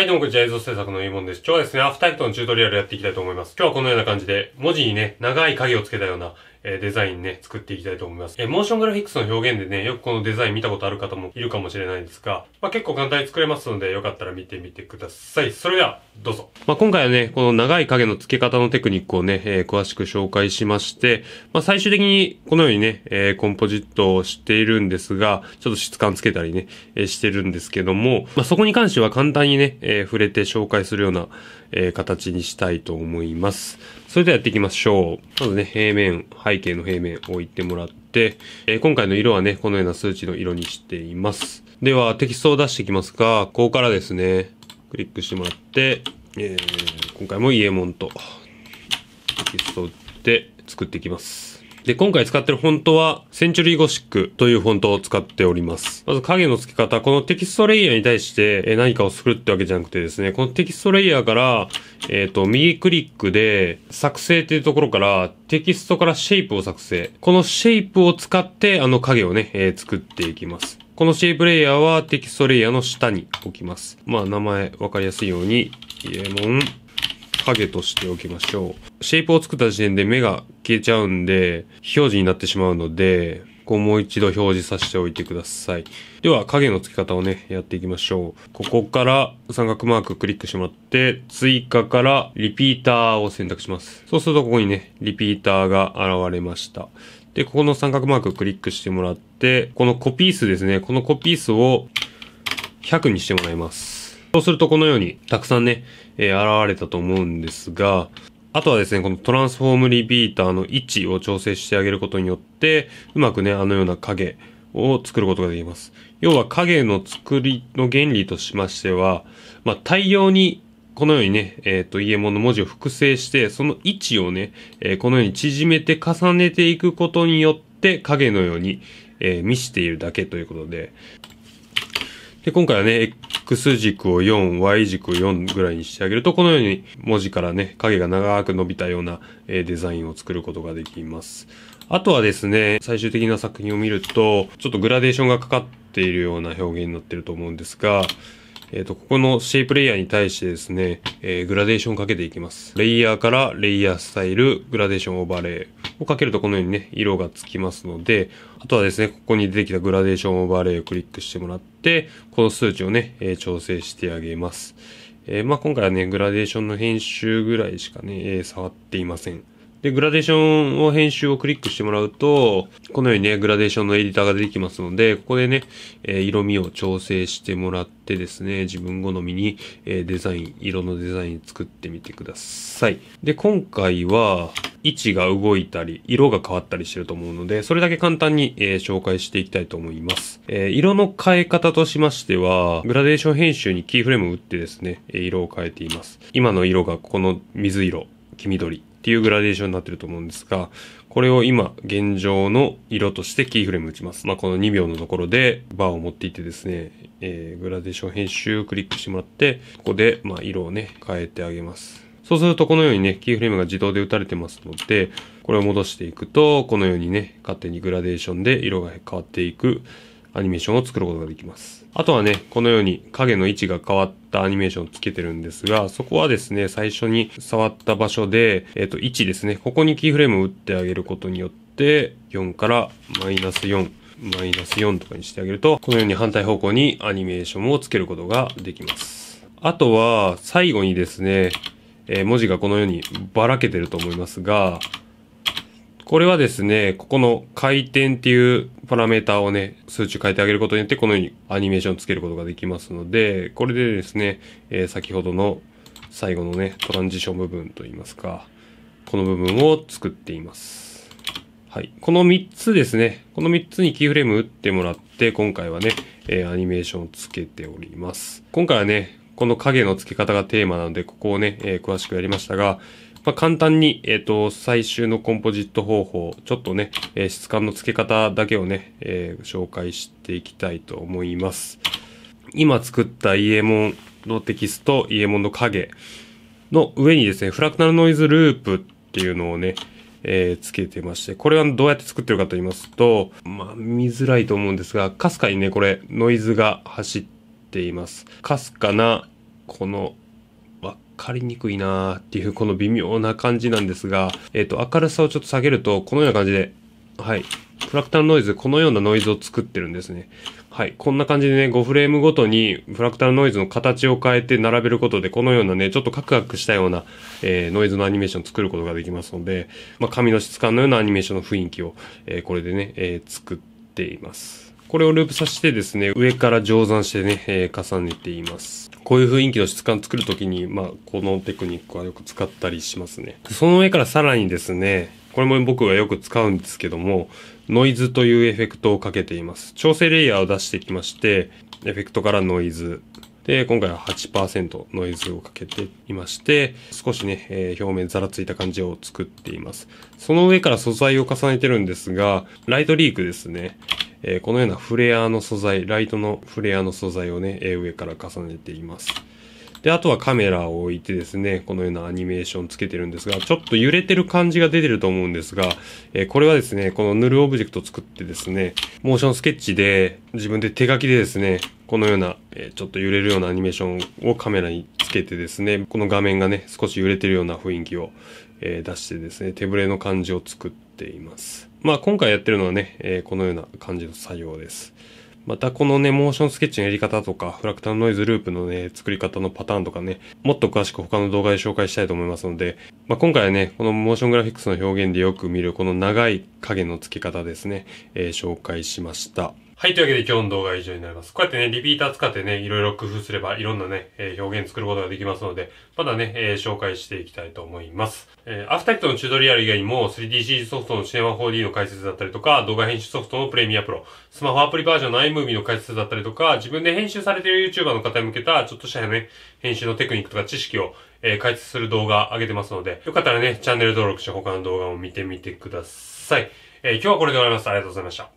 はい、どうもこんにちは。映像制作のイモンです。今日はですね、アフタイエトのチュートリアルやっていきたいと思います。今日はこのような感じで、文字にね、長い影をつけたようなえデザインね、作っていきたいと思います。えモーショングラフィックスの表現でね、よくこのデザイン見たことある方もいるかもしれないんですが、まあ、結構簡単に作れますので、よかったら見てみてください。それでは、どうぞ。まあ、今回はね、この長い影の付け方のテクニックをね、えー、詳しく紹介しまして、まあ、最終的にこのようにね、えー、コンポジットをしているんですが、ちょっと質感つけたりね、えー、してるんですけども、まあ、そこに関しては簡単にね、え触れて紹介するような、え形にしたいと思います。それではやっていきましょう。まずね、平面、はい背景の平面を置いてもらって、えー、今回の色はね、このような数値の色にしています。では、テキストを出していきますが、ここからですね、クリックしてもらって、えー、今回もイエモンとテキストを打って作っていきます。で、今回使ってるフォントは、センチュリーゴシックというフォントを使っております。まず影の付け方、このテキストレイヤーに対して何かを作るってわけじゃなくてですね、このテキストレイヤーから、えっ、ー、と、右クリックで、作成っていうところから、テキストからシェイプを作成。このシェイプを使って、あの影をね、えー、作っていきます。このシェイプレイヤーはテキストレイヤーの下に置きます。まあ、名前わかりやすいように、イエモン、影としておきましょう。シェイプを作った時点で目が消えちゃうんで、非表示になってしまうので、ここもう一度表示させておいてください。では、影の付き方をね、やっていきましょう。ここから三角マーククリックしてもらって、追加からリピーターを選択します。そうするとここにね、リピーターが現れました。で、ここの三角マーククリックしてもらって、このコピー数ですね。このコピー数を100にしてもらいます。そうするとこのようにたくさんね、えー、現れたと思うんですが、あとはですね、このトランスフォームリピーターの位置を調整してあげることによって、うまくね、あのような影を作ることができます。要は影の作りの原理としましては、まあ、大量にこのようにね、えっ、ー、と、イエモンの文字を複製して、その位置をね、えー、このように縮めて重ねていくことによって、影のように、えー、見しているだけということで、で、今回はね、X 軸を4、Y 軸を4ぐらいにしてあげると、このように文字からね、影が長く伸びたような、えデザインを作ることができます。あとはですね、最終的な作品を見ると、ちょっとグラデーションがかかっているような表現になってると思うんですが、えっ、ー、と、ここのシェイプレイヤーに対してですね、えー、グラデーションをかけていきます。レイヤーからレイヤースタイル、グラデーションオーバーレイ、をかけるとこのようにね、色がつきますので、あとはですね、ここに出てきたグラデーションオーバーレイをクリックしてもらって、この数値をね、えー、調整してあげます。えー、まあ今回はね、グラデーションの編集ぐらいしかね、えー、触っていません。で、グラデーションを編集をクリックしてもらうと、このようにね、グラデーションのエディターが出てきますので、ここでね、え色味を調整してもらってですね、自分好みに、えデザイン、色のデザイン作ってみてください。で、今回は、位置が動いたり、色が変わったりしてると思うので、それだけ簡単に、えー、紹介していきたいと思います、えー、色の変え方としましては、グラデーション編集にキーフレームを打ってですね、え色を変えています。今の色がここの水色、黄緑。っていうグラデーションになってると思うんですが、これを今、現状の色としてキーフレーム打ちます。まあ、この2秒のところでバーを持っていってですね、えー、グラデーション編集をクリックしてもらって、ここで、ま色をね、変えてあげます。そうするとこのようにね、キーフレームが自動で打たれてますので、これを戻していくと、このようにね、勝手にグラデーションで色が変わっていくアニメーションを作ることができます。あとはね、このように影の位置が変わったアニメーションをつけてるんですが、そこはですね、最初に触った場所で、えっ、ー、と、位置ですね、ここにキーフレームを打ってあげることによって、4からマイナス4、マイナス4とかにしてあげると、このように反対方向にアニメーションをつけることができます。あとは、最後にですね、えー、文字がこのようにばらけてると思いますが、これはですね、ここの回転っていうパラメータをね、数値変えてあげることによって、このようにアニメーションつけることができますので、これでですね、えー、先ほどの最後のね、トランジション部分といいますか、この部分を作っています。はい。この3つですね。この3つにキーフレーム打ってもらって、今回はね、えー、アニメーションをつけております。今回はね、この影の付け方がテーマなので、ここをね、えー、詳しくやりましたが、まあ、簡単に、えっ、ー、と、最終のコンポジット方法、ちょっとね、えー、質感の付け方だけをね、えー、紹介していきたいと思います。今作ったイエモンのテキスト、イエモンの影の上にですね、フラクタルノイズループっていうのをね、えー、つけてまして、これはどうやって作ってるかと言いますと、まあ、見づらいと思うんですが、かすかにね、これ、ノイズが走っています。かすかな、このかりにくいなっていうこの微妙な感じなんですが、えっ、ー、と、明るさをちょっと下げると、このような感じで、はい。フラクタルノイズ、このようなノイズを作ってるんですね。はい。こんな感じでね、5フレームごとに、フラクタルノイズの形を変えて並べることで、このようなね、ちょっとカクカクしたような、えー、ノイズのアニメーションを作ることができますので、まあ、紙の質感のようなアニメーションの雰囲気を、えー、これでね、えー、作っています。これをループさせてですね、上から乗算してね、えー、重ねています。こういう雰囲気の質感作るときに、まあ、このテクニックはよく使ったりしますね。その上からさらにですね、これも僕がよく使うんですけども、ノイズというエフェクトをかけています。調整レイヤーを出してきまして、エフェクトからノイズ。で、今回は8%ノイズをかけていまして、少しね、えー、表面ざらついた感じを作っています。その上から素材を重ねてるんですが、ライトリークですね。えー、このようなフレアの素材、ライトのフレアの素材をね、えー、上から重ねています。で、あとはカメラを置いてですね、このようなアニメーションつけてるんですが、ちょっと揺れてる感じが出てると思うんですが、えー、これはですね、このヌルオブジェクト作ってですね、モーションスケッチで自分で手書きでですね、このような、えー、ちょっと揺れるようなアニメーションをカメラにつけてですね、この画面がね、少し揺れてるような雰囲気を、え出してですね、手ぶれの感じを作っています。まあ今回やってるのはね、えこのような感じの作業です。またこのね、モーションスケッチのやり方とか、フラクタルノイズループのね、作り方のパターンとかね、もっと詳しく他の動画で紹介したいと思いますので、まあ、今回はね、このモーショングラフィックスの表現でよく見るこの長い影の付け方ですね、えー、紹介しました。はい。というわけで今日の動画は以上になります。こうやってね、リピーター使ってね、いろいろ工夫すれば、いろんなね、えー、表現作ることができますので、まだね、えー、紹介していきたいと思います。えー、アフタイトのチュートリアル以外にも、3DCG ソフトのシネマ 4D の解説だったりとか、動画編集ソフトのプレミアプロ、スマホアプリバージョンの iMovie の解説だったりとか、自分で編集されている YouTuber の方に向けた、ちょっとしたね、編集のテクニックとか知識を、えー、解説する動画上げてますので、よかったらね、チャンネル登録して他の動画も見てみてください。えー、今日はこれで終わります。ありがとうございました。